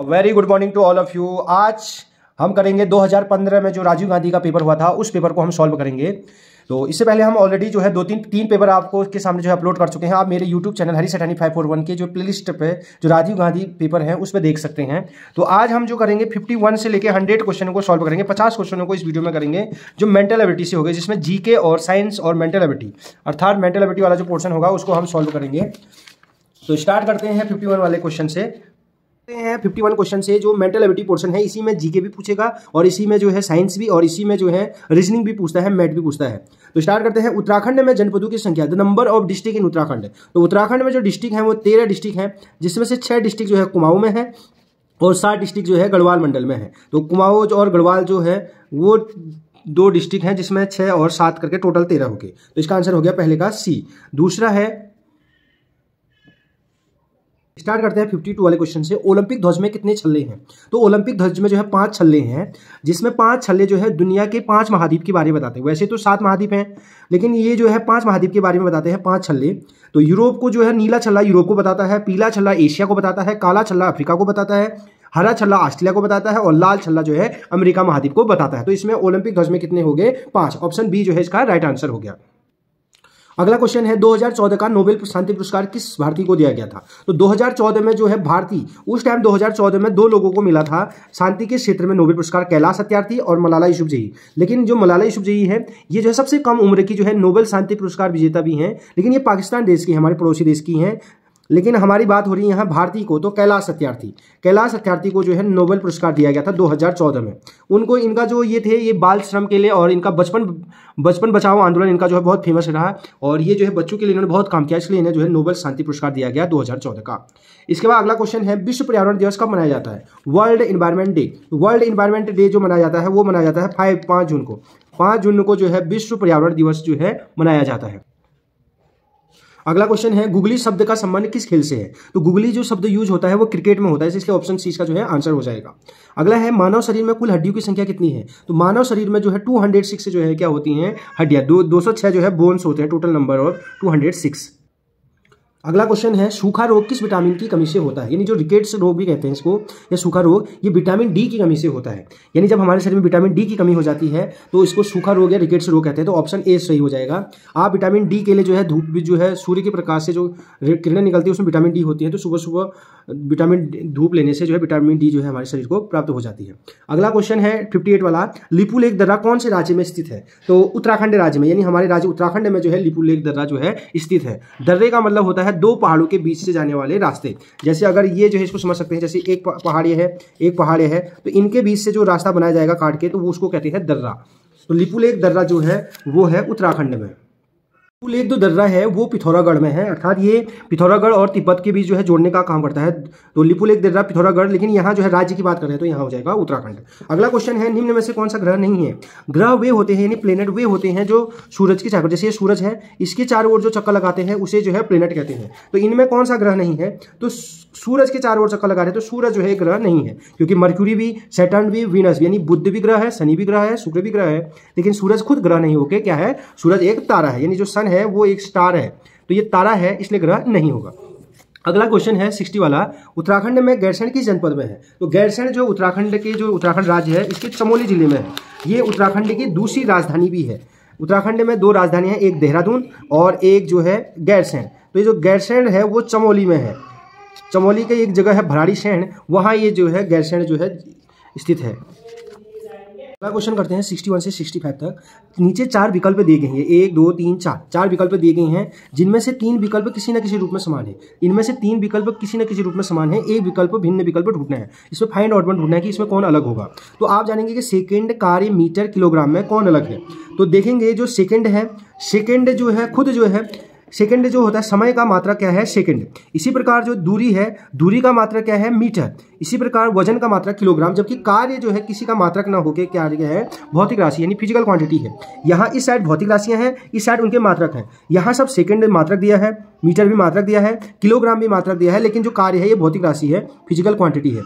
Very good morning to all of you आज हम करेंगे 2015 में जो राजीव गांधी का पेपर हुआ था उस पेपर को हम सॉल्व करेंगे तो इससे पहले हम ऑलरेडी जो है दो तीन तीन पेपर आपको के सामने जो है अपलोड कर चुके हैं आप मेरे YouTube channel Hari Sethani five four one के जो प्लेलिस्ट पे जो राजीव गांधी पेपर है उस पर देख सकते हैं तो आज हम जो करेंगे फिफ्टी वन से लेकर हंड्रेड क्वेश्चन को सॉल्व करेंगे पचास क्वेश्चनों को इस वीडियो में करेंगे जो मेंटल एबिलिटी से हो जिसमें जीके और साइंस और मेंटल एबिलिटी अर्थात मेंटल एबिलिटी वाला जो पोर्सन होगा उसको हम सॉल्व करेंगे तो स्टार्ट करते हैं फिफ्टी वाले क्वेश्चन से हैं वन क्वेश्चन से जो मेंटल एबिलिटी पोर्शन है इसी में जीके भी पूछेगा और इसी में जो है साइंस भी और इसी में जो है रीजनिंग भी पूछता है मैथ भी पूछता है तो स्टार्ट करते हैं उत्तराखंड में जनपदों की संख्या द नंबर ऑफ डिस्ट्रिक्ट इन उत्तराखंड तो उत्तराखंड में जो डिस्ट्रिक्ट है वो तेरह डिस्ट्रिक्ट है जिसमें से छह डिस्ट्रिक्ट जो है कुमाऊ में है और सात डिस्ट्रिक्ट जो है गढ़वाल मंडल में है तो कुमाऊ और गढ़वाल जो है वो दो डिस्ट्रिक्ट हैं जिसमें छः और सात करके टोटल तेरह हो गए तो इसका आंसर हो गया पहले का सी दूसरा है स्टार्ट करते हैं 52 वाले क्वेश्चन से ओलंपिक ध्वज में कितने छल्ले हैं तो ओलंपिक ध्वज में जो है पांच छल्ले हैं जिसमें पांच छल्ले जो है दुनिया के पांच महाद्वीप के बारे में बताते हैं वैसे तो सात महाद्वीप हैं लेकिन ये जो है पांच महाद्वीप के बारे में बताते हैं पांच छल्ले तो यूरोप को जो है नीला छल्ला यूरोप को बताता है पीला छल्ला एशिया को बताता है काला छल्ला अफ्रीका को बताता है हरा छल्ला ऑस्ट्रेलिया को बताता है और लाल छल्ला जो है अमेरिका महाद्वीप को बताता है तो इसमें ओलंपिक ध्वज में कितने हो गए पांच ऑप्शन बी जो है इसका राइट आंसर हो गया अगला क्वेश्चन है 2014 का नोबेल शांति पुरस्कार किस भारती को दिया गया था तो 2014 में जो है भारती उस टाइम 2014 में दो लोगों को मिला था शांति के क्षेत्र में नोबेल पुरस्कार कैलाश सत्यार्थी और मलाला यूसुफजई लेकिन जो मलाला यूसुफजई है ये जो है सबसे कम उम्र की जो है नोबेल शांति पुरस्कार विजेता भी हैं लेकिन ये पाकिस्तान देश की हमारे पड़ोसी देश की हैं लेकिन हमारी बात हो रही है यहाँ भारती को तो कैलाश सत्यार्थी कैलाश सत्यार्थी को जो है नोबेल पुरस्कार दिया गया था 2014 में उनको इनका जो ये थे ये बाल श्रम के लिए और इनका बचपन बचपन बचाओ आंदोलन इनका जो है बहुत फेमस रहा और ये जो है बच्चों के लिए इन्होंने बहुत काम किया इसलिए इन्हें जो है नोबेल शांति पुरस्कार दिया गया दो का इसके बाद अगला क्वेश्चन है विश्व पर्यावरण दिवस कब मनाया जाता है world environment day world environment day जो मनाया जाता है वो मनाया जाता है फाइव पाँच जून को पाँच जून को जो है विश्व पर्यावरण दिवस जो है मनाया जाता है अगला क्वेश्चन है गुगली शब्द का संबंध किस खेल से है तो गुगली जो शब्द यूज होता है वो क्रिकेट में होता है इसलिए ऑप्शन सी इसका जो है आंसर हो जाएगा अगला है मानव शरीर में कुल हड्डियों की संख्या कितनी है तो मानव शरीर में जो है टू हंड्रेड सिक्स जो है क्या होती है हड्डियां दो, दो सौ छह जो है बोन्स होते हैं total number of two hundred six अगला क्वेश्चन है सूखा रोग किस विटामिन की कमी से होता है यानी जो रिकेट्स रोग भी कहते हैं इसको या सूखा रोग ये विटामिन डी की कमी से होता है यानी जब हमारे शरीर में विटामिन डी की कमी हो जाती है तो इसको सूखा रोग या रिकेट्स रोग कहते हैं तो ऑप्शन ए सही हो जाएगा आप विटामिन डी के लिए जो है धूप जो है सूर्य के प्रकाश से जो किरणें निकलती है उसमें विटामिन डी होती है तो सुबह सुबह विटामिन धूप लेने से जो है विटामिन डी जो है हमारे शरीर को प्राप्त हो जाती है अगला क्वेश्चन है फिफ्टी वाला लिपू लेक दर्रा कौन से राज्य में स्थित है तो उत्तराखंड राज्य में यानी हमारे राज्य उत्तराखंड में जो है लिपू लेक दर्रा जो है स्थित है दर्रे का मतलब होता है दो पहाड़ों के बीच से जाने वाले रास्ते जैसे अगर ये जो है इसको समझ सकते हैं जैसे एक पहाड़ी है एक पहाड़ है तो इनके बीच से जो रास्ता बनाया जाएगा काट के तो वो उसको कहते हैं दर्रा तो लिपू लेक दर्रा जो है वो है उत्तराखंड में एक जो दर्रा है वो पिथौरागढ़ में है अर्थात ये पिथौरागढ़ और तिब्बत के बीच जो है जोड़ने का काम करता है पुल एक दर्रा पिथौरागढ़ लेकिन यहाँ जो है राज्य की बात करें तो यहाँ हो जाएगा उत्तराखंड अगला क्वेश्चन है निम्न में से कौन सा ग्रह नहीं है ग्रह वे होते हैं यानी प्लेनेट वे होते हैं जो सूरज के चारों जैसे ये सूरज है इसके चार ओर जो चक्कर लगाते हैं उसे जो है प्लेनेट कहते हैं तो इनमें कौन सा ग्रह नहीं है तो सूरज के चार ओर चक्कर लगा रहे तो सूरज जो है ग्रह नहीं है क्योंकि मर्क्यूरी भी सेटर्न भी वीनस यानी बुद्ध भी ग्रह है शनि भी ग्रह है शुक्र भी ग्रह है लेकिन सूरज खुद ग्रह नहीं होके क्या है सूरज एक तारा है यानी जो सन है वो एक स्टार है तो ये तारा है इसलिए ग्रह नहीं होगा अगला क्वेश्चन है सिक्सटी वाला उत्तराखंड में गैरसैंड किस जनपद में है तो गैरसैंड जो उत्तराखंड के जो उत्तराखंड राज्य है इसके चमोली जिले में है ये उत्तराखंड की दूसरी राजधानी भी है उत्तराखंड में दो राजधानी है एक देहरादून और एक जो है गैरसैंड तो ये जो गैरसैंड है वो चमोली में है चमोली का एक जगह है भराड़ी सैंड वहाँ ये जो है गैरसैंड जो है स्थित है अगला क्वेश्चन करते हैं 61 से 65 तक नीचे चार विकल्प दिए गए हैं एक दो तीन चार चार विकल्प दिए गए हैं जिनमें से तीन विकल्प किसी न किसी रूप में समान है इनमें से तीन विकल्प किसी न किसी रूप में समान है एक विकल्प भिन्न विकल्प ढूंढना है इसमें फाइंड आउट ढूंढना है कि इसमें कौन अलग होगा तो आप जानेंगे कि सेकेंड कार्य मीटर किलोग्राम में कौन अलग है तो देखेंगे जो सेकेंड है सेकेंड जो है खुद जो है सेकेंड जो होता है समय का मात्रा क्या है सेकेंड इसी प्रकार जो दूरी है दूरी का मात्रा क्या है मीटर इसी प्रकार वजन का मात्रा किलोग्राम जबकि कार्य जो है किसी का मात्रक ना होकर क्या गया है भौतिक राशि यानी फिजिकल क्वांटिटी है यहाँ इस साइड भौतिक राशियाँ हैं इस साइड उनके मात्रक हैं यहाँ सब सेकेंड मात्रक दिया है मीटर भी मात्रक दिया है किलोग्राम भी मात्रक दिया है लेकिन जो कार्य है ये भौतिक राशि है फिजिकल क्वांटिटी है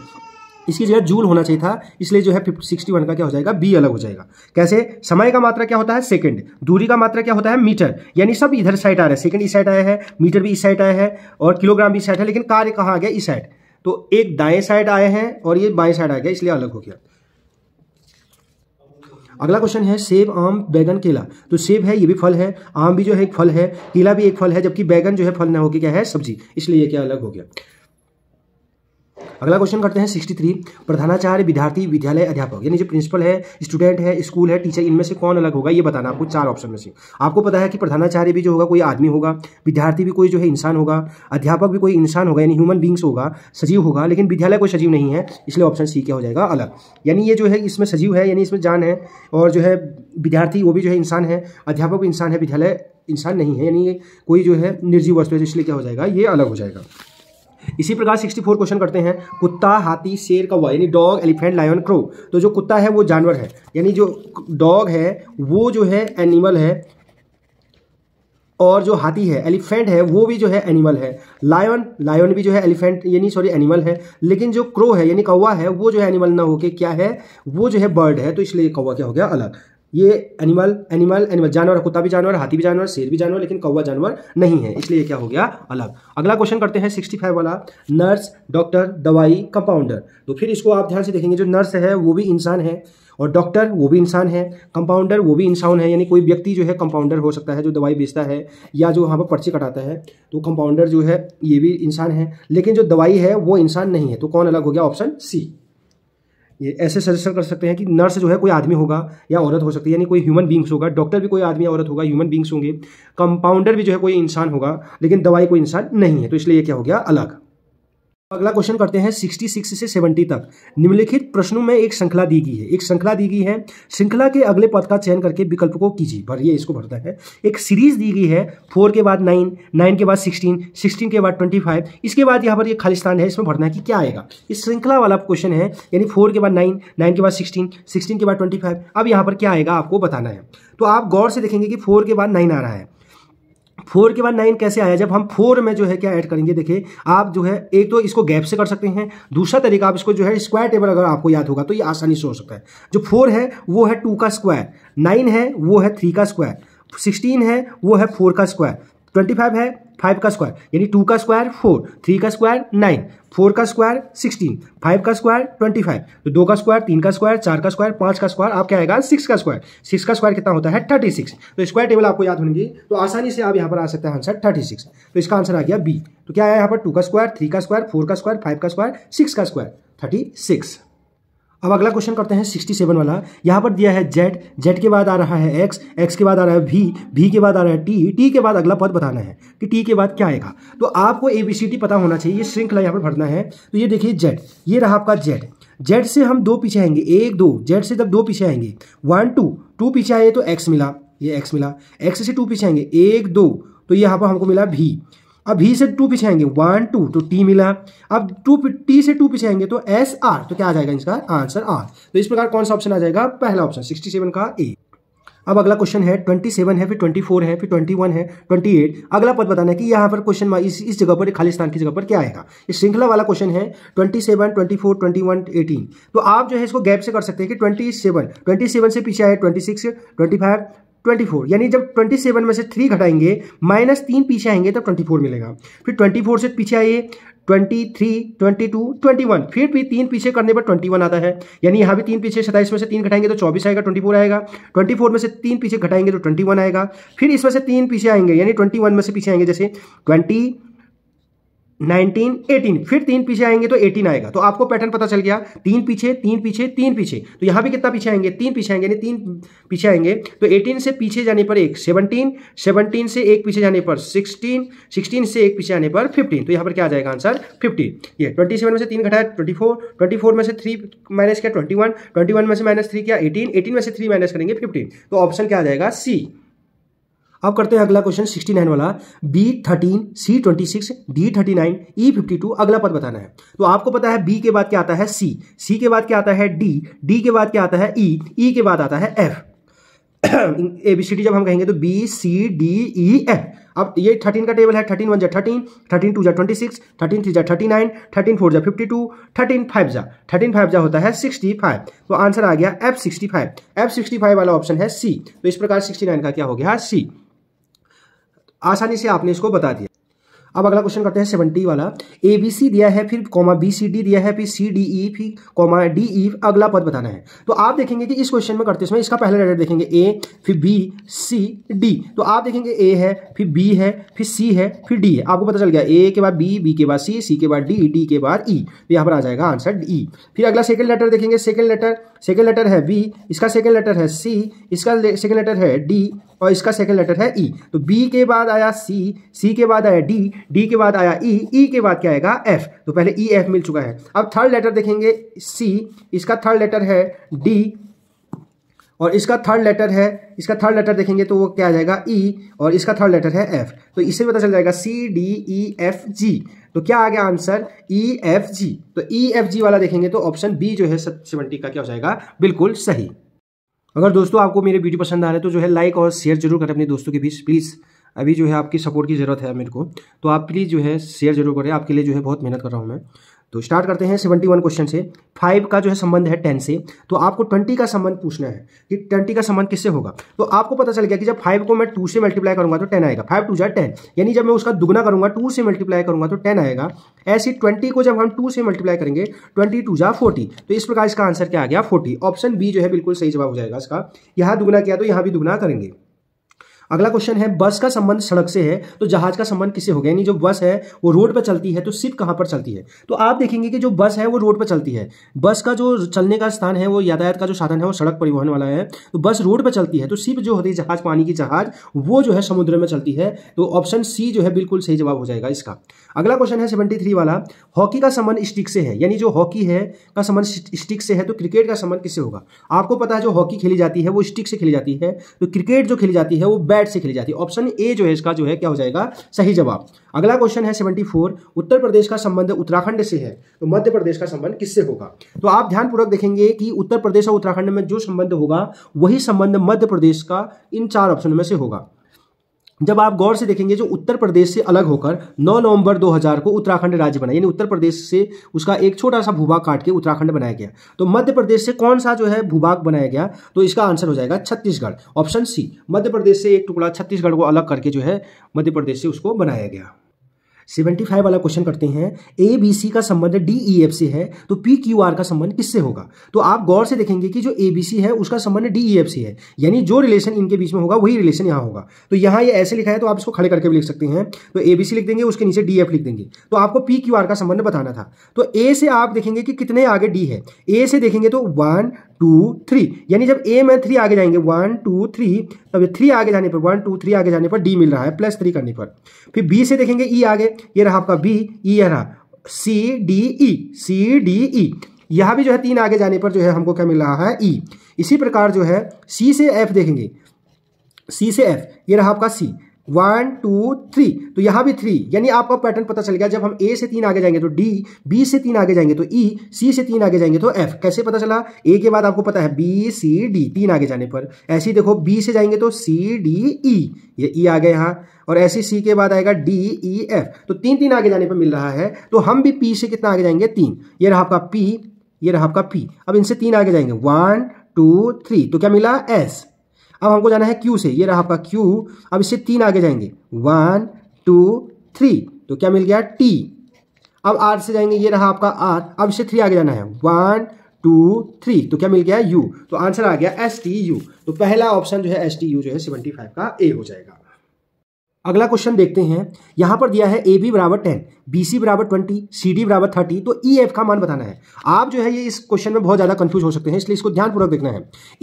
इसकी जगह जूल होना चाहिए था इसलिए जो है सिक्सटी वन का क्या हो जाएगा बी अलग हो जाएगा कैसे समय का मात्रा क्या होता है सेकंड दूरी का मात्रा क्या होता है मीटर यानी सब इधर साइड आ रहा है सेकंड इस साइड आया है मीटर भी इस साइड आया है और किलोग्राम भी इस साइड है लेकिन कार्य कहाँ आ गया इस साइड तो एक दाएं साइड आए हैं और ये बाएं साइड आ गया इसलिए अलग हो गया अगला क्वेश्चन है सेब आम बैगन केला तो सेब है ये भी फल है आम भी जो है एक फल है केला भी एक फल है जबकि बैगन जो है फल ना होकर क्या है सब्जी इसलिए ये क्या अलग हो गया अगला क्वेश्चन करते हैं सिक्सटी थ्री प्रधानाचार्य विद्यार्थी विद्यालय अध्यापक यानी जो प्रिंसिपल है स्टूडेंट है स्कूल है टीचर इनमें से कौन अलग होगा ये बताना आपको चार ऑप्शन में से आपको पता है कि प्रधानाचार्य भी जो होगा कोई आदमी होगा विद्यार्थी भी कोई जो है इंसान होगा अध्यापक भी कोई इंसान होगा यानी ह्यूमन बींग्स होगा सजीव होगा लेकिन विद्यालय कोई सजीव नहीं है इसलिए ऑप्शन सी क्या हो जाएगा अलग यानी ये जो है इसमें सजीव है यानी इसमें जान है और जो है विद्यार्थी वो भी जो है इंसान है अध्यापक इंसान है विद्यालय इंसान नहीं है यानी ये कोई जो है निर्जीव वस्तु है तो इसलिए क्या हो जाएगा ये अलग हो जाएगा इसी प्रकार 64 क्वेश्चन करते हैं कुत्ता हाथी शेर कौवा यानी डॉग एलिफेंट लायन क्रो तो जो कुत्ता है वो जानवर है यानी जो डॉग है वो जो है एनिमल है और जो हाथी है एलिफेंट है वो भी जो है एनिमल है लायन लायन भी जो है एलिफेंट यानी सॉरी एनिमल है लेकिन जो क्रो है यानी कौवा है वो जो है एनिमल ना होके क्या है वो जो है बर्ड है तो इसलिए कौवा क्या हो गया अलग ये एनिमल एनिमल एनिमल जानवर कुत्ता भी जानवर हाथी भी जानवर शेर भी जानवर लेकिन कौवा जानवर नहीं है इसलिए क्या हो गया अलग अगला क्वेश्चन करते हैं सिक्सटी फाइव वाला नर्स डॉक्टर दवाई कंपाउंडर तो फिर इसको आप ध्यान से देखेंगे जो नर्स है वो भी इंसान है और डॉक्टर वो भी इंसान है कंपाउंडर वो भी इंसान है यानी कोई व्यक्ति जो है कंपाउंडर हो सकता है जो दवाई बेचता है या जो वहाँ पर पर्ची कटाता है तो कंपाउंडर जो है ये भी इंसान है लेकिन जो दवाई है वो इंसान नहीं है तो कौन अलग हो गया ऑप्शन सी ये ऐसे सजेशन कर सकते हैं कि नर्स जो है कोई आदमी होगा या औरत हो सकती है यानी कोई ह्यूमन बींग्स होगा डॉक्टर भी कोई आदमी औरत होगा ह्यूमन बींग्स होंगे कंपाउंडर भी जो है कोई इंसान होगा लेकिन दवाई कोई इंसान नहीं है तो इसलिए ये क्या हो गया अलग अगला क्वेश्चन करते हैं 66 से 70 तक निम्नलिखित प्रश्नों में एक श्रृंखला दी गई है एक श्रृंखला दी गई है श्रृंखला के अगले पद का चयन करके विकल्प को कीजिए भरिए इसको भरता है एक सीरीज दी गई है फोर के बाद नाइन नाइन के बाद सिक्सटीन सिक्सटीन के बाद ट्वेंटी फाइव इसके बाद यहाँ पर ये खालिस्तान है इसमें भरना है कि क्या आएगा इस श्रृंखला वाला क्वेश्चन है यानी फोर के बाद नाइन नाइन के बाद सिक्सटीन सिक्सटीन के बाद ट्वेंटी अब यहाँ पर क्या आएगा आपको बताना है तो आप गौर से देखेंगे कि फोर के बाद नाइन आ रहा है फोर के बाद नाइन कैसे आया जब हम फोर में जो है क्या ऐड करेंगे देखिए आप जो है एक तो इसको गैप से कर सकते हैं दूसरा तरीका आप इसको जो है स्क्वायर टेबल अगर आपको याद होगा तो ये आसानी से हो सकता है जो फोर है वो है टू का स्क्वायर नाइन है वो है थ्री का स्क्वायर सिक्सटीन है वो है फोर का स्क्वायर ट्वेंटी फाइव है फाइव का स्क्वायर यानी टू का स्क्वायर फोर थ्री का स्क्वायर नाइन फोर का स्क्वायर सिक्सटीन फाइव का स्क्वायर ट्वेंटी फाइव तो दो का स्क्वायर तीन का स्क्वायर चार का स्क्वायर पांच का स्क्वायर आपके आएगा सिक्स का स्क्वायर सिक्स का स्क्वायर कितना होता है थर्टी सिक्स तो स्क्वायर टेबल आपको याद होगी तो आसानी से आप यहाँ पर आ सकते हैं आंसर थर्टी सिक्स तो इसका आंसर आ गया बी तो क्या आया यहाँ पर टू का स्क्वायर थ्री का स्क्वायर फोर का स्क्वायर फाइव का स्क्वायर सिक्स का स्क्वायर थर्टी सिक्स अब अगला क्वेश्चन करते हैं 67 वाला यहाँ पर दिया है जेड जेड के बाद आ रहा है एक्स एक्स के बाद आ रहा है वी वी के बाद आ रहा है टी टी के बाद अगला पद बताना है कि टी के बाद क्या आएगा तो आपको ए बी सी टी पता होना चाहिए ये श्रृंखला यहाँ पर भरना है तो ये देखिए जेड ये रहा आपका जेड जेड से हम दो पीछे आएंगे एक दो जेड से जब दो पीछे आएंगे वन टू टू पीछे आए तो एक्स मिला ये एक्स मिला एक्स से टू पीछे आएंगे एक दो तो यहाँ पर हमको मिला भी अब ही से टू पीछे आएंगे वन टू तो टी मिला अब टू टी से टू पीछे आएंगे तो एस आर तो क्या आ जाएगा इसका आंसर आर तो इस प्रकार कौन सा ऑप्शन आ जाएगा पहला ऑप्शन सिक्सटी सेवन का ए अब अगला क्वेश्चन है ट्वेंटी सेवन है फिर ट्वेंटी फोर है फिर ट्वेंटी वन है ट्वेंटी एट अगला पद बताना है कि यहाँ पर क्वेश्चन इस इस जगह पर खाली स्थान की जगह पर क्या आएगा ये श्रृंखला वाला क्वेश्चन है twenty seven twenty four twenty one eighteen तो आप जो है इसको गैप से कर सकते हैं कि ट्वेंटी सेवन ट्वेंटी सेवन से पीछे आए twenty six twenty five twenty four यानी जब ट्वेंटी सेवन में से थ्री घटाएंगे माइनस तीन पीछे आएंगे तो ट्वेंटी फोर मिलेगा फिर ट्वेंटी फोर से पीछे आइए twenty three twenty two twenty one फिर भी तीन पीछे करने पर ट्वेंटी वन आता है यानी यहाँ भी तीन पीछे सताईस में से तीन घटाएंगे तो चौबीस आएगा ट्वेंटी फोर आएगा ट्वेंटी फोर में से तीन पीछे घटाएंगे तो ट्वेंटी वन आएगा फिर इसमें से तीन पीछे आएंगे यानी ट्वेंटी वन में से पीछे आएंगे जैसे ट्वेंटी नाइनटीन एटीन फिर तीन पीछे आएंगे तो एटीन आएगा तो आपको पैटर्न पता चल गया तीन पीछे तीन पीछे तीन पीछे तो यहां भी कितना पीछे आएंगे तीन पीछे आएंगे तीन पीछे आएंगे तो एटीन से पीछे जाने पर एक सेवनटीन सेवनटीन से एक पीछे जाने पर सिक्सटीन सिक्सटीन से एक पीछे आने पर फिफ्टीन तो यहां पर क्या आ जाएगा आंसर फिफ्टीन ये ट्वेंटी सेवन में से तीन घटाया ट्वेंटी फोर ट्वेंटी फोर में से थ्री माइनस किया ट्वेंटी वन ट्वेंटी वन में से माइनस थ्री किया एटीन एटीन में से थ्री माइनस करेंगे फिफ्टीन तो ऑप्शन क्या आ जाएगा सी अब करते हैं अगला क्वेश्चन 69 वाला B thirteen C twenty six D thirty nine E fifty two अगला पद बताना है तो आपको पता है बी के बाद क्या आता है सी सी के बाद क्या आता है डी डी के बाद क्या आता है ई e, ई e के बाद आता है F A B C D जब हम कहेंगे तो B C D E F अब ये थर्टीन का टेबल है थर्टीन वन जा थर्टीन थर्टीन टू जा ट्वेंटी सिक्स थर्टीन थ्री जा थर्टी नाइन थर्टीन फोर जा फिफ्टी टू थर्टीन फाइव जा थर्टीन फाइव जा होता है सिक्सटी फाइव तो आंसर आ गया F sixty five F sixty five वाला ऑप्शन है सी तो इस प्रकार सिक्सटी नाइन का क्या हो गया सी आसानी से आपने इसको बता दिया अब अगला क्वेश्चन करते हैं सेवेंटी वाला ए बी सी दिया है फिर कॉमा बी सी डी दिया है फिर सी डी ई फिर कॉमा डी ई अगला पद बताना है तो आप देखेंगे कि इस क्वेश्चन में करते समय इसका पहला लेटर देखेंगे ए फिर बी सी डी तो आप देखेंगे ए है फिर बी है फिर सी है फिर डी है आपको पता चल गया ए के बाद बी बी के बाद सी सी के बाद डी डी के बाद ई e। तो यहाँ पर आ जाएगा आंसर ई फिर अगला सेकेंड लेटर देखेंगे सेकेंड लेटर सेकेंड लेटर है बी इसका सेकेंड लेटर है सी इसका सेकेंड लेटर है डी और इसका सेकेंड लेटर है ई e. तो बी के बाद आया सी सी के बाद आया डी डी के बाद आया ई e, ई e के बाद क्या आएगा एफ तो पहले ई एफ मिल चुका है अब थर्ड लेटर देखेंगे सी इसका थर्ड लेटर है डी और इसका थर्ड लेटर है इसका थर्ड लेटर देखेंगे तो वो क्या आ जाएगा ई e, और इसका थर्ड लेटर है एफ तो इससे पता चल जाएगा सी डी ई एफ जी तो क्या आ गया आंसर ई एफ जी तो ई एफ जी वाला देखेंगे तो ऑप्शन बी जो है सेवेंटी का क्या हो जाएगा बिल्कुल सही अगर दोस्तों आपको मेरे वीडियो पसंद आ रहे तो जो है लाइक और शेयर जरूर करें अपने दोस्तों के बीच प्लीज़ अभी जो है आपकी सपोर्ट की ज़रूरत है मेरे को तो आप प्लीज़ जो है शेयर जरूर करें आपके लिए जो है बहुत मेहनत कर रहा हूँ मैं तो स्टार्ट करते हैं सेवेंटी वन क्वेश्चन से फाइव का जो है संबंध है टेन से तो आपको ट्वेंटी का संबंध पूछना है कि ट्वेंटी का संबंध किससे होगा तो आपको पता चल गया कि जब फाइव को मैं टू से मल्टीप्लाई करूंगा तो टेन आएगा फाइव टू जै टेन यानी जब मैं उसका दुगना करूंगा टू से मल्टीप्लाई करूंगा तो टेन आएगा ऐसी ट्वेंटी को जब हम टू से मल्टीप्लाई करेंगे ट्वेंटी टू जा फोर्टी तो इस प्रकार इसका आंसर क्या आ गया फोर्टी ऑप्शन बी जो है बिल्कुल सही जवाब हो जाएगा इसका यहाँ दुगना किया तो यहाँ भी दुगना करेंगे अगला क्वेश्चन है बस का संबंध सड़क से है तो जहाज का संबंध किससे हो गया यानी जो बस है वो रोड पर चलती है तो सिप कहां पर चलती है तो आप देखेंगे कि जो बस है वो रोड पर चलती है बस का जो चलने का स्थान है वो यातायात का जो साधन है वो सड़क परिवहन वाला है तो बस रोड पर चलती है तो सिप जो होती है जहाज पानी की जहाज वो जो है समुद्र में चलती है तो ऑप्शन सी जो है बिल्कुल सही जवाब हो जाएगा इसका अगला क्वेश्चन है सेवेंटी वाला हॉकी का संबंध स्टिक से है यानी जो हॉकी है का संबंध स्टिक से है तो क्रिकेट का संबंध किससे होगा आपको पता है जो हॉकी खेली जाती है वो स्टिक से खेली जाती है तो क्रिकेट जो खेली जाती है वो बैट से खेली जाती है ऑप्शन ए जो है इसका जो है क्या हो जाएगा सही जवाब अगला क्वेश्चन है सेवेंटी फोर उत्तर प्रदेश का संबंध उत्तराखंड से है तो मध्य प्रदेश का संबंध किससे होगा तो आप ध्यानपूर्वक देखेंगे कि उत्तर प्रदेश और उत्तराखंड में जो संबंध होगा वही संबंध मध्य प्रदेश का इन चार ऑप्शन में से होगा जब आप गौर से देखेंगे जो उत्तर प्रदेश से अलग होकर 9 नवंबर 2000 को उत्तराखंड राज्य बना यानी उत्तर प्रदेश से उसका एक छोटा सा भूभाग काट के उत्तराखंड बनाया गया तो मध्य प्रदेश से कौन सा जो है भूभाग बनाया गया तो इसका आंसर हो जाएगा छत्तीसगढ़ ऑप्शन सी मध्य प्रदेश से एक टुकड़ा छत्तीसगढ़ को अलग करके जो है मध्य प्रदेश से उसको बनाया गया सेवेंटी फाइव वाला क्वेश्चन करते हैं ए बी सी का संबंध डी ई एफ से है तो पी क्यू आर का संबंध किससे होगा तो आप गौर से देखेंगे कि जो ए बी सी है उसका संबंध डी ई एफ से है यानी जो रिलेशन इनके बीच में होगा वही रिलेशन यहाँ होगा तो यहाँ ये यह ऐसे लिखा है तो आप इसको खड़े करके भी लिख सकते हैं तो ए बी सी लिख देंगे उसके नीचे डी एफ लिख देंगे तो आपको पी क्यू आर का संबंध बताना था तो ए से आप देखेंगे कि कितने आगे डी है ए से देखेंगे तो वन टू थ्री यानी जब ए में थ्री आगे जाएंगे वन टू थ्री तब थ्री आगे जाने पर वन टू थ्री आगे जाने पर डी मिल रहा है प्लस थ्री करने पर फिर बी से देखेंगे ई e आगे ये रहा आपका बी ई ये रहा सी डी ई सी डी ई यहाँ भी जो है तीन आगे जाने पर जो है हमको क्या मिल रहा है ई e। इसी प्रकार जो है सी से एफ देखेंगे सी से एफ ये रहा आपका सी वन टू थ्री तो यहां भी थ्री यानी आपका पैटर्न पता चल गया जब हम ए से तीन आगे जाएंगे तो डी बी से तीन आगे जाएंगे तो ई e, सी से तीन आगे जाएंगे तो एफ कैसे पता चला ए के बाद आपको पता है बी सी डी तीन आगे जाने पर ऐसे देखो बी से जाएंगे तो सी डी ई ये ई e आ गया यहां और ऐसे सी के बाद आएगा डी ई एफ तो तीन तीन आगे जाने पर मिल रहा है तो हम भी पी से कितना आगे जाएंगे तीन ये रहा आपका पी ये रहा आपका पी अब इनसे तीन आगे जाएंगे वन टू थ्री तो क्या मिला एस अब हमको जाना है क्यू से ये रहा आपका क्यू अब इससे तीन आगे जाएंगे वन टू थ्री तो क्या मिल गया टी अब आर से जाएंगे ये रहा आपका आर अब इससे थ्री आगे जाना है वन टू थ्री तो क्या मिल गया यू तो आंसर आ गया एस टी यू तो पहला ऑप्शन जो है एस टी यू जो है सेवेंटी फाइव का ए हो जाएगा अगला क्वेश्चन देखते हैं यहां पर दिया है ए बी बराबर टेन बी सी बराबर ट्वेंटी सी डी बराबर थर्टी तो ई e, एफ का मान बताना है आप जो है ये इस क्वेश्चन में बहुत ज्यादा कंफ्यूज हो सकते हैं इसलिए इसको ध्यानपूर्वक देखना है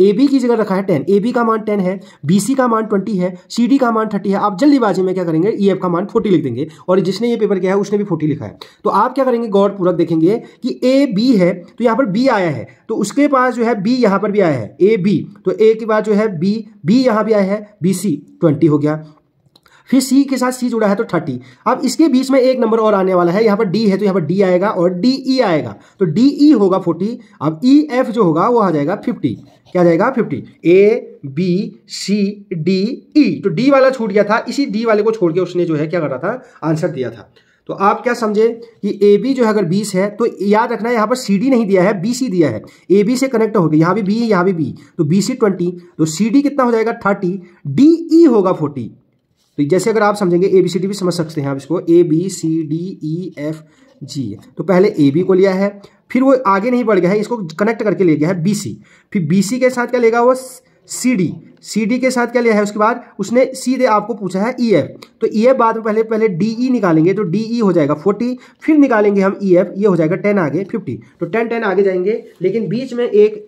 ए बी की जगह रखा है टेन ए बी का मान टेन है बी सी का मान ट्वेंटी है सी डी का मान थर्टी है आप जल्दीबाजी में क्या करेंगे ई e, एफ का मान फोर्टी लिख देंगे और जिसने ये पेपर किया है उसने भी फोर्टी लिखा है तो आप क्या करेंगे गौरपूर्वक देखेंगे कि ए बी है तो यहां पर बी आया है तो उसके पास जो है बी यहां पर भी आया है ए बी तो ए के बाद जो है बी बी यहां भी आया है बी सी ट्वेंटी हो गया फिर सी के साथ सी जुड़ा है तो थर्टी अब इसके बीच में एक नंबर और आने वाला है यहाँ पर डी है तो यहाँ पर डी आएगा और डी ई e आएगा तो डी ई e होगा फोर्टी अब ई e, एफ जो होगा वो आ जाएगा फिफ्टी क्या जाएगा fifty A B C D E तो डी वाला छूट गया था इसी डी वाले को छोड़ के उसने जो है क्या रहा था आंसर दिया था तो आप क्या समझे कि ए बी जो है अगर बीस है तो याद रखना है यहाँ पर सी डी नहीं दिया है बी सी दिया है ए बी से कनेक्ट हो गया यहाँ भी बी है यहाँ भी बी तो बी सी ट्वेंटी तो सी डी कितना हो जाएगा थर्टी डी ई होगा फोर्टी तो जैसे अगर आप समझेंगे ए बी सी डी भी समझ सकते हैं आप इसको A B C D E F G तो पहले ए बी को लिया है फिर वो आगे नहीं बढ़ गया है इसको कनेक्ट करके ले गया है बी सी फिर बी सी के साथ क्या लेगा वो सी डी सी डी के साथ क्या लिया है उसके बाद उसने सीधे आपको पूछा है ई e एफ तो ई e एफ बाद में पहले पहले डी ई e निकालेंगे तो डी ई हो जाएगा फोर्टी फिर निकालेंगे हम ई एफ ये हो जाएगा टेन आगे फिफ्टी तो टेन टेन आगे जाएंगे लेकिन बीच में एक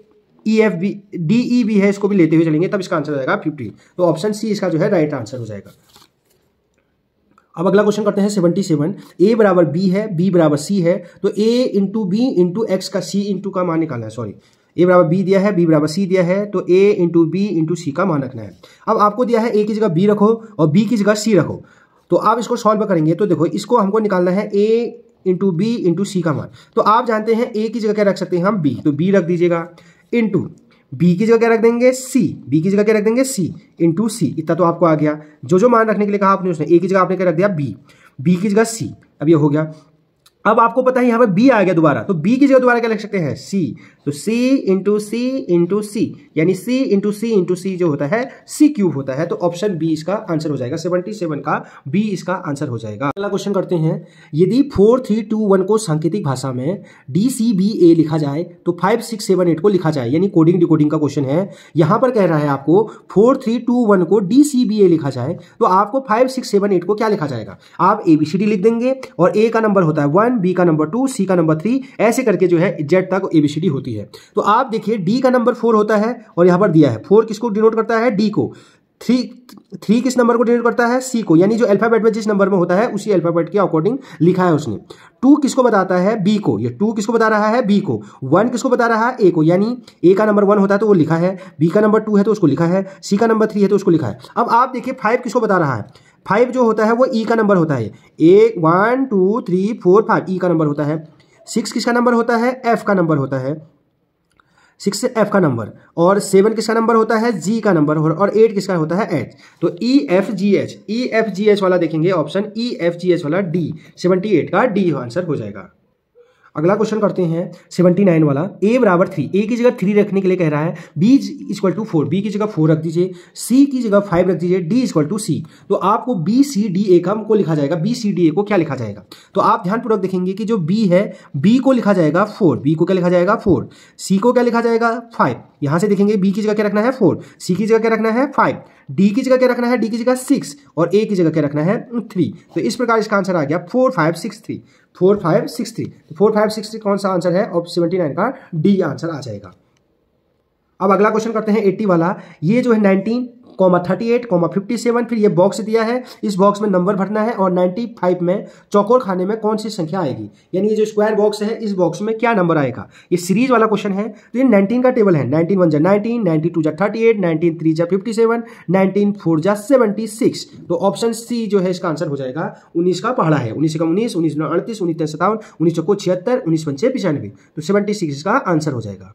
E F B D E भी है इसको भी लेते हुए चलेंगे तब इसका आंसर हो जाएगा फिफ्टी तो ऑप्शन सी इसका जो है राइट आंसर हो जाएगा अब अगला क्वेश्चन करते हैं सेवेंटी सेवन ए बराबर बी है बी बराबर सी है तो A into B into X का सी इंटू का मान निकालना है सॉरी ए बराबर बी दिया है बी बराबर सी दिया है तो A into B into C का मान रखना है अब आपको दिया है ए की जगह बी रखो और बी की जगह सी रखो तो आप इसको सॉल्व करेंगे तो देखो इसको हमको निकालना है A into B into C का मान तो आप जानते हैं ए की जगह क्या रख सकते हैं हम बी तो बी रख दीजिएगा इंटू बी की जगह क्या रख देंगे सी बी की जगह क्या रख देंगे सी इंटू सी इतना तो आपको आ गया जो जो मान रखने के लिए कहा आपने उसने ए की जगह आपने क्या रख दिया बी बी की जगह सी अब ये हो गया अब आपको पता है यहाँ पे बी आ गया दोबारा तो बी की जगह दोबारा क्या लिख सकते हैं सी तो c into C into C यानी c into C into C जो होता है c क्यूब होता है तो ऑप्शन बी इसका आंसर हो जाएगा 77 का बी इसका आंसर हो जाएगा अगला क्वेश्चन करते हैं यदि फोर थ्री टू वन को सांकेतिक भाषा में डी सी बी ए लिखा जाए तो फाइव सिक्स सेवन एट को लिखा जाए यानी कोडिंग डिकोडिंग का क्वेश्चन है यहां पर कह रहा है आपको फोर थ्री टू वन को डी सी बी ए लिखा जाए तो आपको फाइव सिक्स सेवन एट को क्या लिखा जाएगा आप ए बी सी डी लिख देंगे और ए का नंबर होता है वन बी का नंबर टू सी का नंबर थ्री ऐसे करके जो है जेड तक ए बी सी डी होती है है तो आप देखिए डी का नंबर फोर होता है और यहाँ पर दिया है फोर किसको डिनोट करता है डी को थ्री थ्री किस नंबर को डिनोट करता है सी को यानी जो अल्फाबेट में जिस नंबर में होता है उसी अल्फाबेट के अकॉर्डिंग लिखा है उसने टू किसको बताता है बी को ये टू किसको बता रहा है बी को वन किसको बता रहा है ए को यानी ए का नंबर वन होता है तो वो लिखा है बी का नंबर टू है तो उसको लिखा है सी का नंबर थ्री है तो उसको लिखा है अब आप देखिए फाइव किसको बता रहा है फाइव जो होता है वो ई e का नंबर होता है A one two three four five E का नंबर होता है सिक्स किसका नंबर होता है एफ का नंबर होता है सिक्स एफ का नंबर और सेवन किसका नंबर होता है जी का नंबर और एट किसका होता है एच तो E F G H E F G H वाला देखेंगे option E F G H वाला डी सेवेंटी एट का डी आंसर हो जाएगा अगला क्वेश्चन करते हैं सेवेंटी नाइन वाला ए बराबर थ्री ए की जगह थ्री रखने के लिए कह रहा है B equal to four B की जगह फोर रख दीजिए सी की जगह फाइव रख दीजिए डी इक्वल टू सी तो आपको बी सी डी ए का को लिखा जाएगा बी सी डी ए को क्या लिखा जाएगा तो आप ध्यानपूर्वक देखेंगे कि जो बी है बी को लिखा जाएगा फोर बी को क्या लिखा जाएगा फोर सी को क्या लिखा जाएगा फाइव यहाँ से देखेंगे बी की जगह क्या रखना है फोर सी की जगह क्या रखना है फाइव डी की जगह क्या रखना है डी की जगह सिक्स और ए की जगह क्या रखना है थ्री तो इस प्रकार इसका आंसर आ गया four five six three four five six three तो फोर फाइव सिक्स थ्री कौन सा आंसर है और सेवेंटी नाइन का डी आंसर आ जाएगा अब अगला क्वेश्चन करते हैं एट्टी वाला ये जो है nineteen comma thirty eight comma fifty seven फिर ये बॉक्स दिया है इस बॉक्स में नंबर भरना है और नाइन्टी फाइव में चौकोर खाने में कौन सी संख्या आएगी यानी ये जो स्क्वायर बॉक्स है इस बॉक्स में क्या नंबर आएगा ये सीरीज वाला क्वेश्चन है तो ये नाइनटीन का टेबल है नाइनटीन वन जा नाइनटीन नाइनटी टू जा थर्टी एट नाइनटीन थ्री जा फिफ्टी सेवन नाइनटीन फोर जा सेवेंटी सिक्स तो ऑप्शन सी जो है इसका आंसर हो जाएगा उन्नीस का पहाड़ा है उन्नीस का उन्नीस उन्नीस नौ अड़तीस उन्नीस तीन सत्तावन उन्नीस सौ छिहत्तर उन्नीस पंचे पिचानवे तो सेवेंटी सिक्स का आंसर हो जाएगा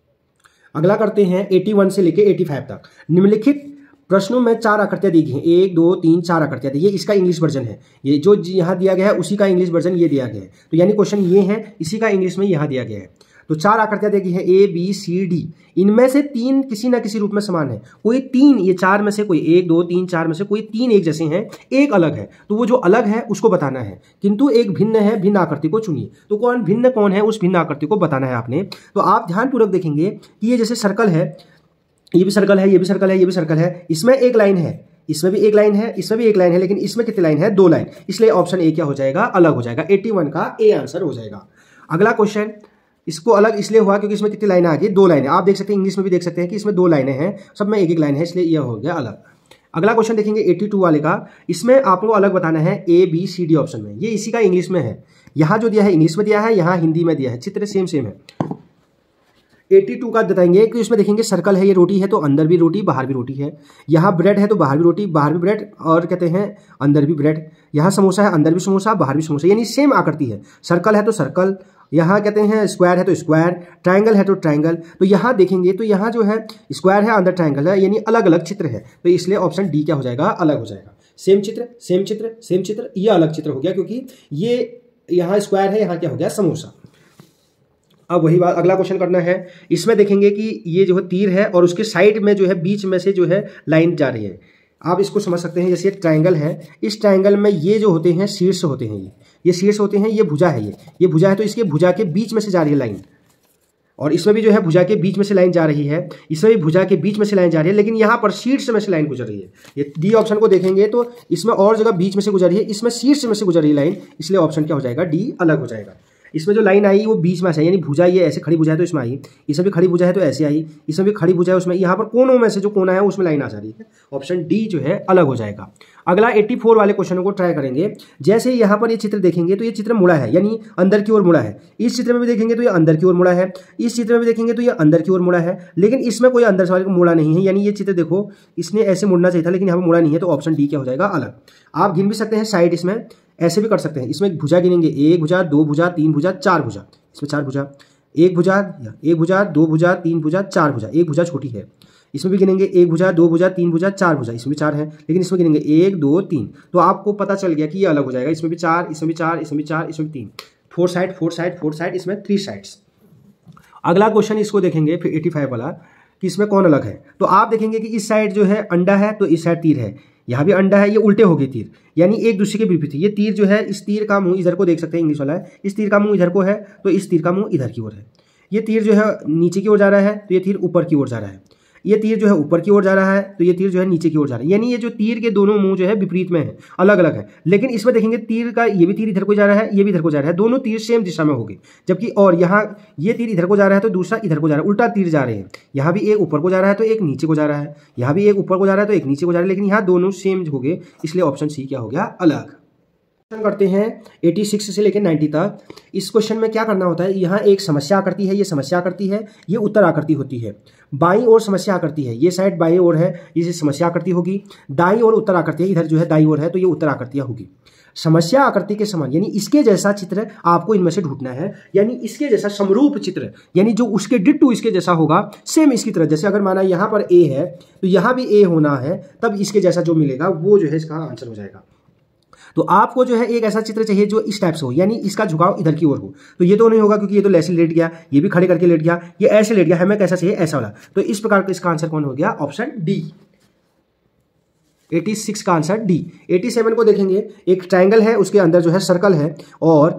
अगला करते हैं 81 से लेके 85 तक निम्नलिखित प्रश्नों में चार आकृतियां दी गई हैं एक दो तीन चार आकृतियां दी ये इसका इंग्लिश वर्जन है ये जो यहाँ दिया गया है उसी का इंग्लिश वर्जन ये दिया गया है तो यानी क्वेश्चन ये है इसी का इंग्लिश में यहाँ दिया गया है तो चार आकृतियां देखी है ए बी सी डी इनमें से तीन किसी ना किसी रूप में समान है कोई तीन ये चार में से कोई एक दो तीन चार में से कोई तीन एक जैसे हैं एक अलग है तो वो जो अलग है उसको बताना है किंतु एक भिन्न है भिन्न आकृति को चुनिए तो कौन भिन्न कौन है उस भिन्न आकृति को बताना है आपने तो आप ध्यानपूर्वक देखेंगे कि ये जैसे सर्कल है ये भी सर्कल है ये भी सर्कल है ये भी सर्कल है इसमें एक लाइन है इसमें भी एक लाइन है इसमें भी एक लाइन है लेकिन इसमें कितनी लाइन है दो लाइन इसलिए ऑप्शन ए क्या हो जाएगा अलग हो जाएगा 81 का ए आंसर हो जाएगा अगला क्वेश्चन इसको अलग इसलिए हुआ क्योंकि इसमें कितनी लाइन आ गई दो लाइन आप देख सकते हैं इंग्लिश में भी देख सकते हैं कि इसमें दो लाइने हैं सब में एक एक लाइन है इसलिए यह हो गया अलग अगला क्वेश्चन देखेंगे टू वाले का इसमें आपको अलग बताना है A B C D option में ये इसी का इंग्लिश में है यहाँ जो दिया है इंग्लिश में दिया है यहाँ हिंदी में दिया है चित्र सेम सेम है 82 का बताएंगे कि उसमें देखेंगे सर्कल है ये रोटी है तो अंदर भी रोटी बाहर भी रोटी है यहाँ ब्रेड है तो बाहर भी रोटी बाहर भी ब्रेड और कहते हैं अंदर भी ब्रेड यहाँ समोसा है अंदर भी समोसा बाहर भी समोसा यानी सेम आकृति है सर्कल है तो सर्कल यहाँ कहते हैं स्क्वायर है तो स्क्वायर ट्राइंगल है तो ट्राइंगल तो यहाँ देखेंगे तो यहाँ जो है स्क्वायर है अंदर ट्राइंगल है यानी अलग अलग चित्र है तो इसलिए ऑप्शन डी क्या हो जाएगा अलग हो जाएगा सेम चित्र सेम चित्र सेम चित्र ये अलग चित्र हो गया क्योंकि ये यहाँ स्क्वायर है यहाँ क्या हो गया समोसा अब वही बात अगला क्वेश्चन करना है इसमें देखेंगे कि ये जो है तीर है और उसके साइड में जो है बीच में से जो है लाइन जा रही है आप इसको समझ सकते हैं जैसे ये ट्राइंगल है इस ट्राइंगल में ये जो होते हैं शीर्ष होते हैं ये ये शीर्ष होते हैं ये भुजा है ये ये भुजा है तो इसके भुजा के बीच में से जा रही है लाइन और इसमें भी जो है भुजा के बीच में से लाइन जा रही है इसमें भी भुजा के बीच में से लाइन जा रही है लेकिन यहाँ पर शीर्ष में से लाइन गुजर रही है ये डी ऑप्शन को देखेंगे तो इसमें और जगह बीच में से गुजर रही है इसमें शीर्ष में से गुजर रही है लाइन इसलिए ऑप्शन क्या हो जाएगा डी अलग हो जाएगा इसमें जो लाइन आई वो बीच में आई यानी भुजा ये ऐसे खड़ी भुजा है तो इसमें आई इसमें भी खड़ी भुजा है तो ऐसे आई इसमें भी खड़ी भुजा है उसमें यहाँ पर कोनों में से जो कोना है उसमें लाइन आ जा रही है ऑप्शन डी जो है अलग हो जाएगा अगला 84 वाले क्वेश्चन को ट्राई करेंगे जैसे यहाँ पर ये चित्र देखेंगे तो ये चित्र मुड़ा है यानी अंदर की ओर मुड़ा है इस चित्र में भी देखेंगे तो ये अंदर की ओर मुड़ा है इस चित्र में भी देखेंगे तो ये अंदर की ओर मुड़ा है लेकिन इसमें कोई अंदर सवाल मुड़ा नहीं है यानी ये चित्र देखो इसने ऐसे मुड़ना चाहिए था लेकिन यहाँ पर मुड़ा नहीं है तो ऑप्शन डी क्या हो जाएगा अलग आप गिन भी सकते हैं साइड इसमें ऐसे भी कर सकते हैं इसमें भुजा गिनेंगे एक भुजा दो भुजा तीन भुजा चार भुजा इसमें चार भुजा एक भुजा एक भुजा दो भुजा तीन भुजा चार भुजा एक भुजा छोटी है इसमें भी गिनेंगे एक भुजा दो भुजा तीन भुजा चार भुजा इसमें भी चार है लेकिन इसमें गिनेंगे एक दो तीन तो आपको पता चल गया कि ये अलग हो जाएगा इसमें भी चार इसमें भी चार इसमें भी चार इसमें भी तीन four side four side four side इसमें थ्री साइड्स अगला क्वेश्चन इसको देखेंगे फिर एटी फाइव वाला कि इसमें कौन अलग है तो आप देखेंगे कि इस साइड जो है अंडा है तो इस साइड तीर है यहाँ भी अंडा है ये उल्टे हो गए तीर यानी एक दूसरे के विपरीत ये तीर जो है इस तीर का मुंह इधर को देख सकते हैं इंग्लिश वाला है इस तीर का मुंह इधर को है तो इस तीर का मुंह इधर की ओर है ये तीर जो है नीचे की ओर जा रहा है तो ये तीर ऊपर की ओर जा रहा है ये तीर जो है ऊपर की ओर जा रहा है तो ये तीर जो है नीचे की ओर जा रहा है यानी ये जो तीर के दोनों मुंह जो है विपरीत में है अलग अलग है लेकिन इसमें देखेंगे तीर का ये भी तीर इधर को जा रहा है ये भी इधर को जा रहा है दोनों तीर सेम दिशा में होगी जबकि और यहाँ ये तीर इधर को जा रहा है तो दूसरा इधर को जा रहा है उल्टा तीर जा रहे हैं यहाँ भी एक ऊपर को जा रहा है तो एक नीचे को जा रहा है यहाँ भी एक ऊपर को जा रहा है तो एक नीचे को जा रहा है लेकिन यहाँ दोनों सेम हो गए इसलिए ऑप्शन सी क्या हो गया अलग क्वेश्चन करते हैं 86 से लेकर 90 तक इस क्वेश्चन में क्या करना होता है यहाँ एक समस्या करती है ये समस्या करती है ये उत्तर आकृति होती है बाई और समस्या करती है ये साइड बाई और है ये समस्या करती होगी दाई और उत्तर आकृति इधर जो है दाई और है तो ये उत्तर आकृतियाँ होगी समस्या आकृति के समान यानी इसके जैसा चित्र आपको इनमें से ढूंढना है यानी इसके जैसा समरूप चित्र यानी जो उसके डिट्टू इसके जैसा होगा सेम इसकी तरह जैसे अगर माना यहां पर ए है तो यहां भी ए होना है तब इसके जैसा जो मिलेगा वो जो है इसका आंसर हो जाएगा तो आपको जो है एक ऐसा चित्र चाहिए जो इस टाइप से हो यानी इसका झुकाव इधर की ओर हो तो ये तो नहीं होगा क्योंकि ये तो लेसी लेट गया ये भी खड़े करके लेट गया ये ऐसे लेट गया हमें कैसा चाहिए ऐसा वाला तो इस प्रकार का इसका आंसर कौन हो गया ऑप्शन डी 86 का आंसर डी 87 को देखेंगे एक ट्रायंगल है उसके अंदर जो है सर्कल है और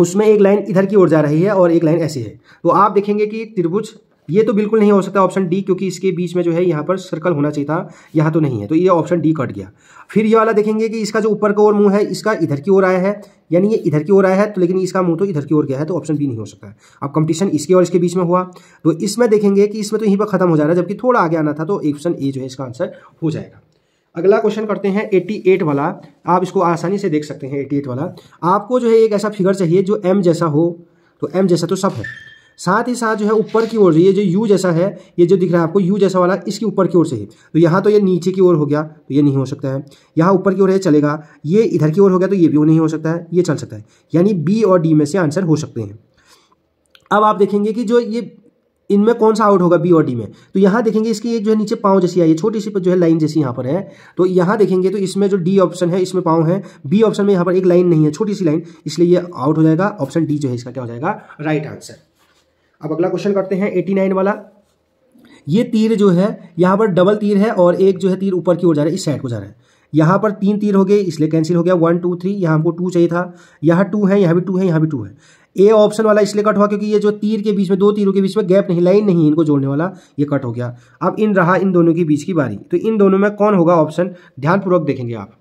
उसमें एक लाइन इधर की ओर जा रही है और एक लाइन ऐसी है तो आप देखेंगे कि त्रिभुज ये तो बिल्कुल नहीं हो सकता ऑप्शन डी क्योंकि इसके बीच में जो है यहाँ पर सर्कल होना चाहिए था यहाँ तो नहीं है तो ये ऑप्शन डी कट गया फिर ये वाला देखेंगे कि इसका जो ऊपर का ओर मुंह है इसका इधर की ओर आया है यानी ये इधर की ओर आया है तो लेकिन इसका मुंह तो इधर की ओर गया है तो ऑप्शन बी नहीं हो सकता है अब कंपटीशन इसके और इसके बीच में हुआ तो इसमें देखेंगे कि इसमें तो यहीं पर खत्म हो जा रहा है जबकि थोड़ा आगे आना था तो ऑप्शन ए जो है इसका आंसर हो जाएगा अगला क्वेश्चन करते हैं 88 वाला आप इसको आसानी से देख सकते हैं 88 वाला आपको जो है एक ऐसा फिगर चाहिए जो एम जैसा हो तो एम जैसा तो सब है साथ ही साथ जो है ऊपर की ओर ये जो यू जैसा है ये जो दिख रहा है आपको यू जैसा वाला इसके ऊपर की ओर से ही तो यहाँ तो ये नीचे की ओर हो गया तो ये नहीं हो सकता है यहाँ ऊपर की ओर है चलेगा ये इधर की ओर हो गया तो ये भी नहीं हो सकता है ये चल सकता है यानी बी और डी में से आंसर हो सकते हैं अब आप देखेंगे कि जो ये इनमें कौन सा आउट होगा बी और डी में तो यहाँ देखेंगे इसकी एक जो है नीचे पाँव जैसी आई है छोटी सी जो है लाइन जैसी यहाँ पर है तो यहाँ देखेंगे तो इसमें जो डी ऑप्शन है इसमें पाँव है बी ऑप्शन में यहाँ पर एक लाइन नहीं है छोटी सी लाइन इसलिए ये आउट हो जाएगा ऑप्शन डी जो है इसका क्या हो जाएगा राइट आंसर अब अगला क्वेश्चन करते हैं एटी नाइन वाला ये तीर जो है यहाँ पर डबल तीर है और एक जो है तीर ऊपर की ओर जा रहा है इस साइड को जा रहा है यहाँ पर तीन तीर हो गए इसलिए कैंसिल हो गया वन टू थ्री यहाँ हमको टू चाहिए था यहाँ टू है यहाँ भी टू है यहाँ भी टू है ए ऑप्शन वाला इसलिए कट हुआ क्योंकि ये जो तीर के बीच में दो तीरों के बीच में गैप नहीं लाइन नहीं इनको जोड़ने वाला ये कट हो गया अब इन रहा इन दोनों के बीच की बारी तो इन दोनों में कौन होगा ऑप्शन ध्यानपूर्वक देखेंगे आप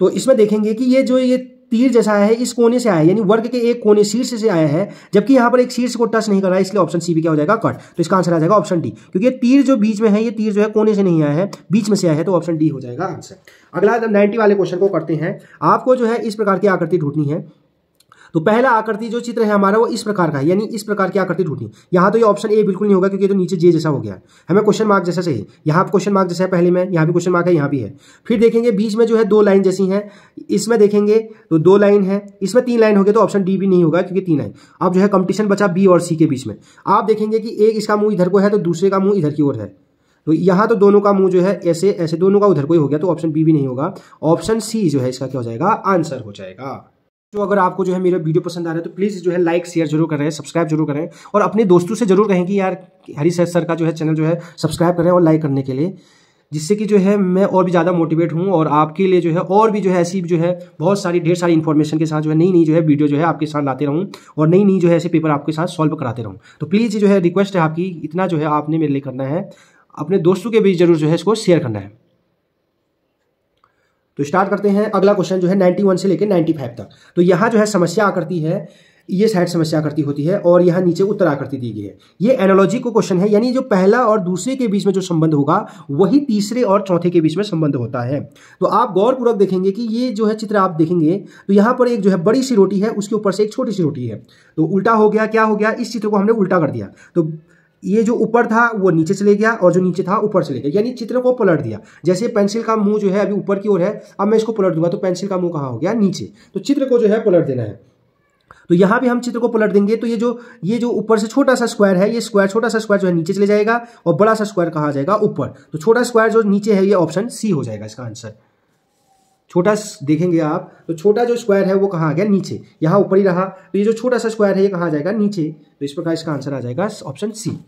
तो इसमें देखेंगे कि ये जो ये तीर जैसा आया है इस कोने से आया यानी वर्ग के एक कोने शीर्ष से आया है जबकि यहां पर एक शीर्ष को टच नहीं कर रहा है इसलिए ऑप्शन सी भी क्या हो जाएगा कट तो इसका आंसर आ जाएगा ऑप्शन डी क्योंकि तीर जो बीच में है ये तीर जो है कोने से नहीं आया है बीच में से आया है तो ऑप्शन डी हो जाएगा आंसर अगला नाइन्टी वाले क्वेश्चन को करते हैं आपको जो है इस प्रकार की आकृति ढूंढनी है तो पहला आकृति जो चित्र है हमारा वो इस प्रकार का है यानी इस प्रकार की आकृति ढूंढनी यहाँ तो ये ऑप्शन ए बिल्कुल नहीं होगा क्योंकि तो नीचे जे जैसा हो गया हमें क्वेश्चन मार्क जैसा चाहिए यहाँ पर क्वेश्चन मार्क जैसा है पहले में यहाँ भी क्वेश्चन मार्क है यहाँ भी है फिर देखेंगे बीच में जो है दो लाइन जैसी है इसमें देखेंगे तो दो लाइन है इसमें तीन लाइन हो गया तो ऑप्शन डी भी नहीं होगा क्योंकि तीन लाइन अब जो है कंपटीशन बचा बी और सी के बीच में आप देखेंगे कि एक इसका मुंह इधर को है तो दूसरे का मुंह इधर की ओर है तो यहाँ तो दोनों का मुंह जो है ऐसे ऐसे दोनों का उधर को हो गया तो ऑप्शन बी भी नहीं होगा ऑप्शन सी जो है इसका क्या हो जाएगा आंसर हो जाएगा तो अगर आपको जो है मेरा वीडियो पसंद आ रहा है तो प्लीज़ जो है लाइक शेयर जरूर करें सब्सक्राइब जरूर करें और अपने दोस्तों से जरूर कहें कि यार हरी सर सर का जो है चैनल जो है सब्सक्राइब करें और लाइक करने के लिए जिससे कि जो है मैं और भी ज़्यादा मोटिवेट हूँ और आपके लिए जो है और भी जो है ऐसी जो है बहुत सारी ढेर सारी इन्फॉर्मेशन के साथ जो है नई नई जो है वीडियो जो है आपके साथ लाते रहूँ और नई नई जो है ऐसे पेपर आपके साथ सॉल्व कराते रहूँ तो प्लीज़ जो है रिक्वेस्ट है आपकी इतना जो है आपने मेरे लिए करना है अपने दोस्तों के बीच जरूर जो है इसको शेयर करना है तो स्टार्ट करते हैं अगला क्वेश्चन जो है 91 से लेकर 95 तक तो यहाँ जो है समस्या आकृति है ये साइड समस्या आकृति होती है और यहाँ नीचे उत्तर आकृति दी गई है ये एनोलॉजी को क्वेश्चन है यानी जो पहला और दूसरे के बीच में जो संबंध होगा वही तीसरे और चौथे के बीच में संबंध होता है तो आप गौरपूर्वक देखेंगे कि ये जो है चित्र आप देखेंगे तो यहाँ पर एक जो है बड़ी सी रोटी है उसके ऊपर से एक छोटी सी रोटी है तो उल्टा हो गया क्या हो गया इस चित्र को हमने उल्टा कर दिया तो ये जो ऊपर था वो नीचे चले गया और जो नीचे था ऊपर चले गया यानी चित्र को पलट दिया जैसे पेंसिल का मुंह जो है अभी ऊपर की ओर है अब मैं इसको पलट दूंगा तो पेंसिल का मुंह कहाँ हो गया नीचे तो चित्र को जो है पलट देना है तो यहां भी हम चित्र को पलट देंगे तो ये जो ये जो ऊपर से छोटा सा स्क्वायर है ये स्क्वायर छोटा सा स्क्वायर जो है नीचे चले जाएगा और बड़ा सा स्क्वायर कहा जाएगा ऊपर तो छोटा स्क्वायर जो नीचे है ये ऑप्शन सी हो जाएगा इसका आंसर छोटा देखेंगे आप तो छोटा जो स्क्वायर है वो कहाँ आ गया नीचे यहाँ ऊपर ही रहा तो ये जो छोटा सा स्क्वायर है ये कहाँ आ जाएगा नीचे तो इस प्रकार इसका आंसर आ जाएगा ऑप्शन सी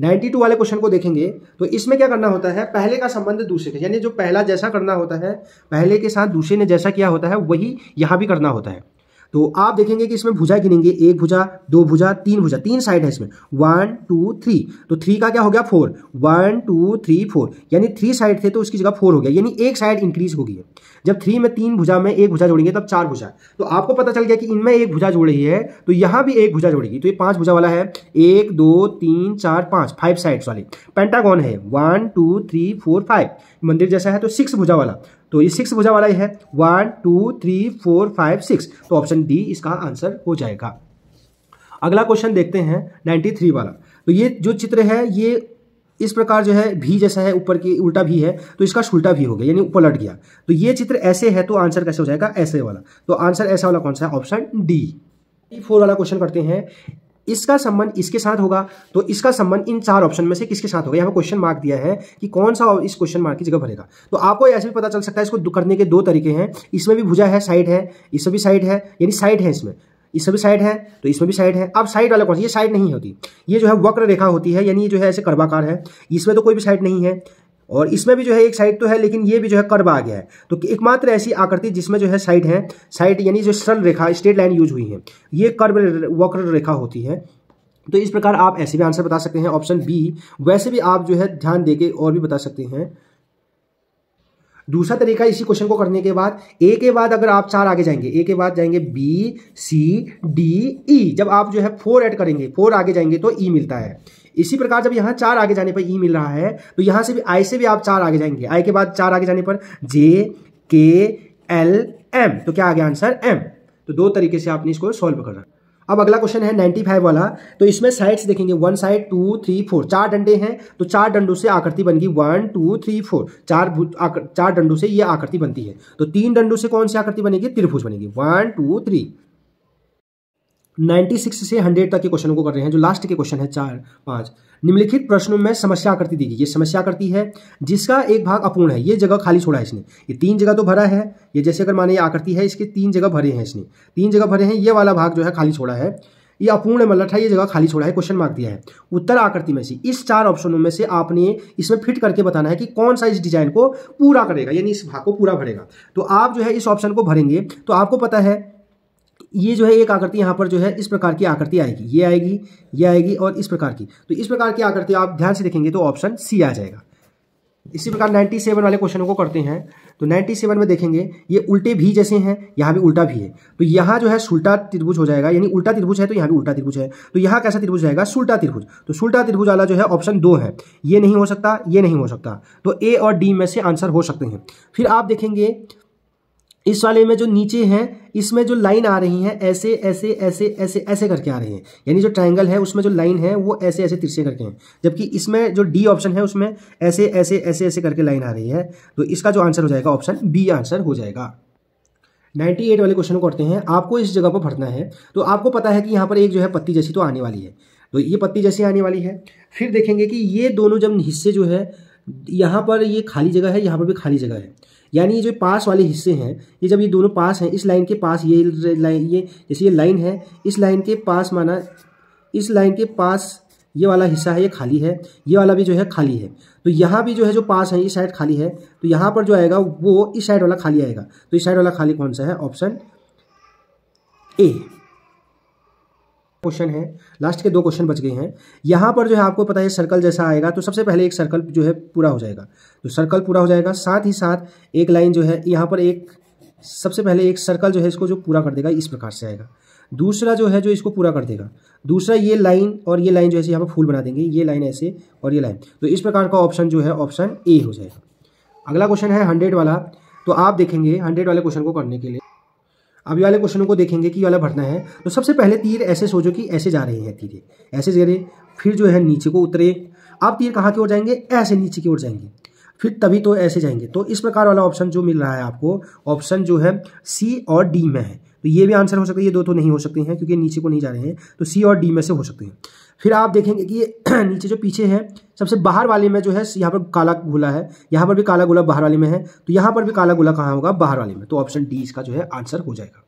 92 वाले क्वेश्चन को देखेंगे तो इसमें क्या करना होता है पहले का संबंध दूसरे के यानी जो पहला जैसा करना होता है पहले के साथ दूसरे ने जैसा किया होता है वही यहाँ भी करना होता है तो आप देखेंगे कि इसमें भुजा गिनेंगे एक भुजा दो भुजा तीन भुजा तीन साइड है इसमें वन टू थ्री तो थ्री का क्या हो गया four one two three four यानी थ्री साइड थे तो उसकी जगह फोर हो गया यानी एक साइड इंक्रीज हो गई है जब थ्री में तीन भुजा में एक भुजा जोड़ेंगे तब चार भुजा तो आपको पता चल गया कि इनमें एक भुजा जोड़ रही है तो यहां भी एक भुजा जोड़ेगी तो ये पांच भुजा वाला है एक दो तीन चार पांच फाइव साइड्स वाले पेंटागॉन है one two three four five मंदिर जैसा है तो सिक्स भुजा वाला तो ये सिक्स भुजा वाला ही है one two three four five six तो ऑप्शन डी इसका आंसर हो जाएगा अगला क्वेश्चन देखते हैं नाइन्टी थ्री वाला तो ये जो चित्र है ये इस प्रकार जो है भी जैसा है ऊपर की उल्टा भी है तो इसका उल्टा भी हो गया यानी लट गया तो ये चित्र ऐसे है तो आंसर कैसे हो जाएगा ऐसे वाला तो आंसर ऐसा वाला कौन सा है ऑप्शन डी फोर वाला क्वेश्चन करते हैं इसका संबंध इसके साथ होगा तो इसका संबंध इन चार ऑप्शन में से किसके साथ होगा यहाँ पर क्वेश्चन मार्क दिया है कि कौन सा इस क्वेश्चन मार्क की जगह भरेगा तो आपको ऐसे भी पता चल सकता है इसको करने के दो तरीके हैं इसमें भी भुजा है साइड है इसमें भी साइड है यानी साइड है इसमें इसमें भी साइड है तो इसमें भी साइड है अब साइड वाला कौन सा ये साइड नहीं होती ये जो है वक्र रेखा होती है यानी ये जो है ऐसे कर्वाकार है इसमें तो कोई भी साइड नहीं है और इसमें भी जो है एक साइड तो है लेकिन ये भी जो है कर्व आ गया है तो एकमात्र ऐसी आकृति जिसमें जो है साइड है साइड यानी जो सरल रेखा स्ट्रेट लाइन यूज हुई है ये कर्व वक्र रेखा होती है तो इस प्रकार आप ऐसे भी आंसर बता सकते हैं ऑप्शन बी वैसे भी आप जो है ध्यान देके और भी बता सकते हैं दूसरा तरीका इसी क्वेश्चन को करने के बाद ए के बाद अगर आप चार आगे जाएंगे ए के बाद जाएंगे बी सी डी ई जब आप जो है फोर ऐड करेंगे फोर आगे जाएंगे तो ई e मिलता है इसी प्रकार जब यहाँ चार आगे जाने पर ई मिल रहा है तो यहाँ से भी आई से भी आप चार आगे जाएंगे आई के बाद चार आगे जाने पर जे के एल एम तो क्या आ गया आंसर एम तो दो तरीके से आपने इसको सॉल्व करना अब अगला क्वेश्चन है फाइव वाला तो इसमें साइड्स देखेंगे one side two three four चार डंडे हैं तो चार डंडों से आकृति बनेगी वन टू थ्री फोर चार चार डंडों से ये आकृति बनती है तो तीन डंडों से कौन सी आकृति बनेगी त्रिभुज बनेगी वन टू थ्री 96 से 100 तक के क्वेश्चन को कर रहे हैं जो लास्ट के क्वेश्चन है चार पांच निम्नलिखित प्रश्नों में समस्या करती दीजिए ये समस्या करती है जिसका एक भाग अपूर्ण है ये जगह खाली छोड़ा है इसने ये तीन जगह तो भरा है ये जैसे अगर माने ये आकृति है इसके तीन जगह भरे हैं इसने तीन जगह भरे हैं ये वाला भाग जो है खाली छोड़ा है ये अपूर्ण मतलब था ये जगह खाली छोड़ा है क्वेश्चन मार्क दिया है उत्तर आकृति में से इस चार ऑप्शनों में से आपने इसमें फिट करके बताना है कि कौन सा इस डिजाइन को पूरा करेगा यानी इस भाग को पूरा भरेगा तो आप जो है इस ऑप्शन को भरेंगे तो आपको पता है ये जो है एक आकृति यहाँ पर जो है इस प्रकार की आकृति आएगी ये आएगी ये आएगी और इस प्रकार की तो इस प्रकार की आकृति आप ध्यान से देखेंगे तो ऑप्शन सी आ जाएगा इसी प्रकार 97 वाले क्वेश्चनों को करते हैं तो 97 में देखेंगे ये उल्टे भी जैसे हैं यहाँ भी उल्टा भी है तो यहाँ जो है सुल्टा त्रिभुज हो जाएगा यानी उल्टा त्रिभुज है तो यहाँ भी उल्टा त्रिभुज है तो यहाँ कैसा त्रिभुज जाएगा सुल्टा त्रिभुज तो सुल्टा त्रिभुज वाला जो है ऑप्शन दो है ये नहीं हो सकता ये नहीं हो सकता तो ए और डी में से आंसर हो सकते हैं फिर आप देखेंगे इस वाले में जो नीचे है इसमें जो लाइन आ रही है ऐसे ऐसे ऐसे ऐसे ऐसे करके आ रही है यानी जो ट्रायंगल है उसमें जो लाइन है वो ऐसे ऐसे तिरछे करके हैं जबकि इसमें जो डी ऑप्शन है उसमें ऐसे ऐसे ऐसे ऐसे करके लाइन आ रही है तो इसका जो आंसर हो जाएगा ऑप्शन बी आंसर हो जाएगा 98 वाले क्वेश्चन करते हैं आपको इस जगह पर भरना है तो आपको पता है कि यहाँ पर एक जो है पत्ती जैसी तो आने वाली है तो ये पत्ती जैसी आने वाली है फिर देखेंगे कि ये दोनों जब हिस्से जो है यहाँ पर ये खाली जगह है यहाँ पर भी खाली जगह है यानी ये जो पास वाले हिस्से हैं ये जब ये दोनों पास हैं इस लाइन के पास ये लाइन ये जैसे ये लाइन है इस लाइन के पास माना इस लाइन के पास ये वाला हिस्सा है ये खाली है ये वाला भी जो है खाली है तो यहाँ भी जो है जो पास है ये साइड खाली है तो यहाँ पर जो आएगा वो इस साइड वाला खाली आएगा तो इस साइड वाला खाली कौन सा है ऑप्शन ए क्वेश्चन है लास्ट के दो क्वेश्चन बच गए हैं यहाँ पर जो है आपको पता है सर्कल जैसा आएगा तो सबसे पहले एक सर्कल जो है पूरा हो जाएगा तो सर्कल पूरा हो जाएगा साथ ही साथ एक लाइन जो है यहाँ पर एक सबसे पहले एक सर्कल जो है इसको जो पूरा कर देगा इस प्रकार से आएगा दूसरा जो है जो इसको पूरा कर देगा दूसरा ये लाइन और ये लाइन जो है यहाँ पर फूल बना देंगे ये लाइन ऐसे और ये लाइन तो इस प्रकार का ऑप्शन जो है ऑप्शन ए हो जाएगा अगला क्वेश्चन है हंड्रेड वाला तो आप देखेंगे हंड्रेड वाले क्वेश्चन को करने के लिए अब ये वाले क्वेश्चन को देखेंगे कि ये वाला भरना है तो सबसे पहले तीर ऐसे सोचो कि ऐसे जा रहे हैं तीर ऐसे जा रहे फिर जो है नीचे को उतरे आप तीर कहाँ की ओर जाएंगे ऐसे नीचे की ओर जाएंगे फिर तभी तो ऐसे जाएंगे तो इस प्रकार वाला ऑप्शन जो मिल रहा है आपको ऑप्शन जो है सी और डी में है तो ये भी आंसर हो सकता है ये दो तो नहीं हो सकते हैं क्योंकि नीचे को नहीं जा रहे हैं तो सी और डी में से हो सकते हैं फिर आप देखेंगे कि ये नीचे जो पीछे है सबसे बाहर वाले में जो है यहाँ पर काला गोला है यहाँ पर भी काला गोला बाहर वाले में है तो यहाँ पर भी काला गोला कहाँ होगा बाहर वाले में तो ऑप्शन डी इसका जो है आंसर हो जाएगा